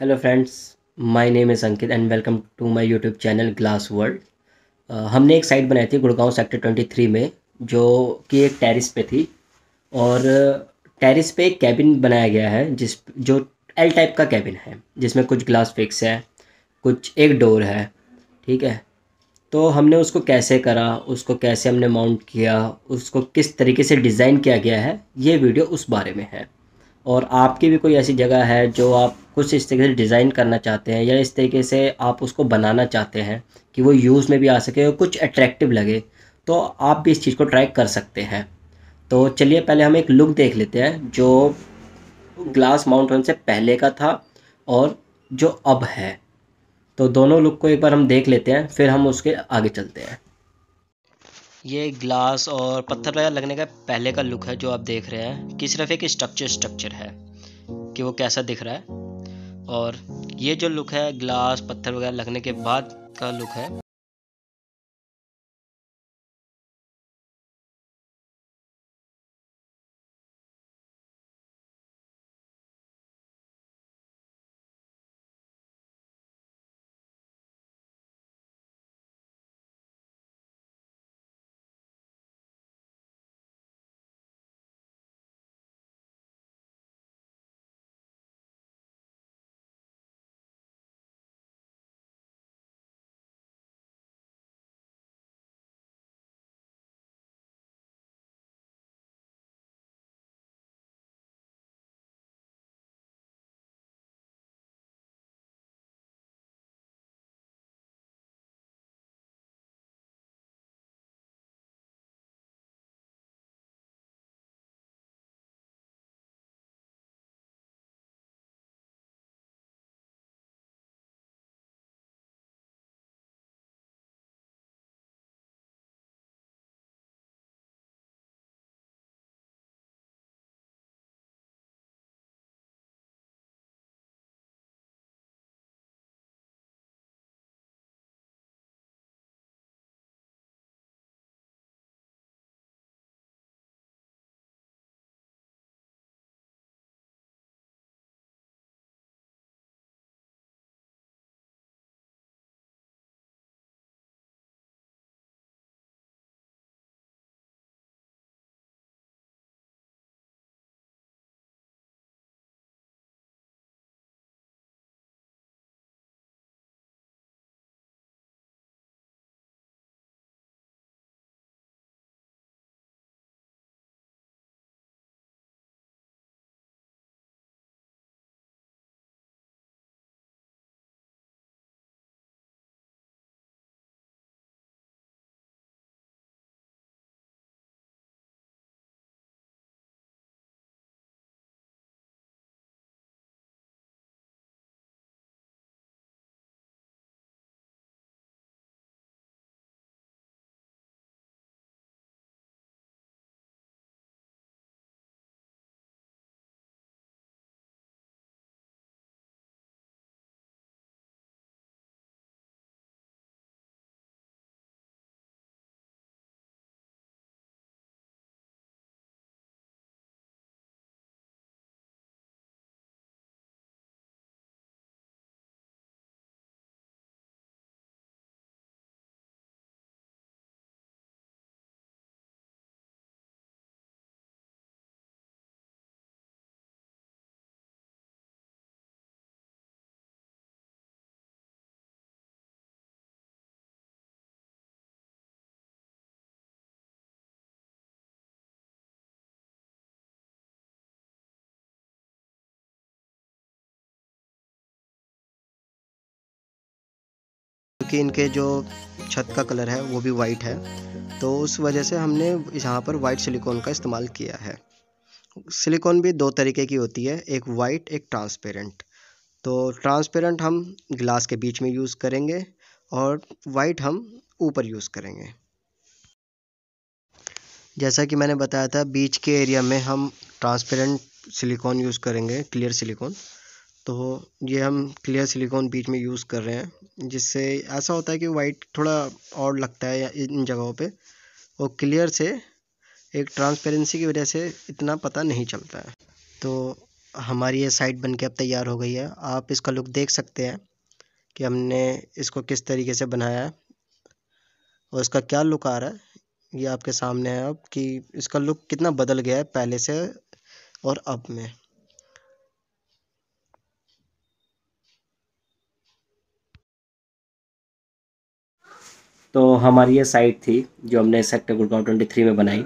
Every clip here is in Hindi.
hello friends my name is Ankit and welcome to my YouTube channel glass world हमने एक साइट बनाई थी गुड़गांव सेक्टर 23 में जो कि एक टेरिस पे थी और टेरिस uh, पे एक कैबिन बनाया गया है जिस जो एल टाइप का कैबिन है जिसमें कुछ ग्लास फिक्स है कुछ एक डोर है ठीक है तो हमने उसको कैसे करा उसको कैसे हमने माउंट किया उसको किस तरीके से डिज़ाइन किया गया है ये वीडियो उस बारे में है और आपकी भी कोई ऐसी जगह है जो आप कुछ इस तरीके से डिज़ाइन करना चाहते हैं या इस तरीके से आप उसको बनाना चाहते हैं कि वो यूज़ में भी आ सके और कुछ अट्रैक्टिव लगे तो आप भी इस चीज़ को ट्राई कर सकते हैं तो चलिए पहले हम एक लुक देख लेते हैं जो ग्लास माउंट से पहले का था और जो अब है तो दोनों लुक को एक बार हम देख लेते हैं फिर हम उसके आगे चलते हैं ये ग्लास और पत्थर लगने का पहले का लुक है जो आप देख रहे हैं कि सिर्फ एक स्ट्रक्चर स्ट्रक्चर है कि वो कैसा दिख रहा है और ये जो लुक है ग्लास पत्थर वगैरह लगने के बाद का लुक है क्योंकि इनके जो छत का कलर है वो भी वाइट है तो उस वजह से हमने यहाँ पर वाइट सिलिकॉन का इस्तेमाल किया है सिलिकॉन भी दो तरीके की होती है एक वाइट एक ट्रांसपेरेंट तो ट्रांसपेरेंट हम ग्लास के बीच में यूज़ करेंगे और वाइट हम ऊपर यूज़ करेंगे जैसा कि मैंने बताया था बीच के एरिया में हम ट्रांसपेरेंट सिलिकॉन यूज़ करेंगे क्लियर सिलिकॉन तो ये हम क्लियर सिलिकॉन बीच में यूज़ कर रहे हैं जिससे ऐसा होता है कि वाइट थोड़ा और लगता है इन जगहों पे और क्लियर से एक ट्रांसपेरेंसी की वजह से इतना पता नहीं चलता है तो हमारी ये साइट बन के अब तैयार हो गई है आप इसका लुक देख सकते हैं कि हमने इसको किस तरीके से बनाया है और इसका क्या लुक आ रहा है ये आपके सामने है अब कि इसका लुक कितना बदल गया है पहले से और अब में तो हमारी ये साइट थी जो हमने सेक्टर गुड़गांव ट्वेंटी थ्री में बनाई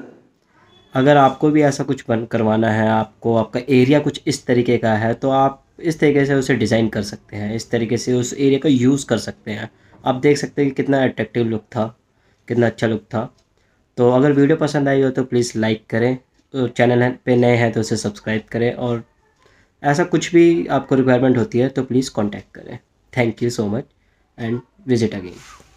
अगर आपको भी ऐसा कुछ बन करवाना है आपको आपका एरिया कुछ इस तरीके का है तो आप इस तरीके से उसे डिज़ाइन कर सकते हैं इस तरीके से उस एरिया का यूज़ कर सकते हैं आप देख सकते हैं कि कितना अट्रैक्टिव लुक था कितना अच्छा लुक था तो अगर वीडियो पसंद आई हो तो प्लीज़ लाइक करें चैनल तो पे नए हैं तो उसे सब्सक्राइब करें और ऐसा कुछ भी आपको रिक्वायरमेंट होती है तो प्लीज़ कॉन्टैक्ट करें thank you so much and visit again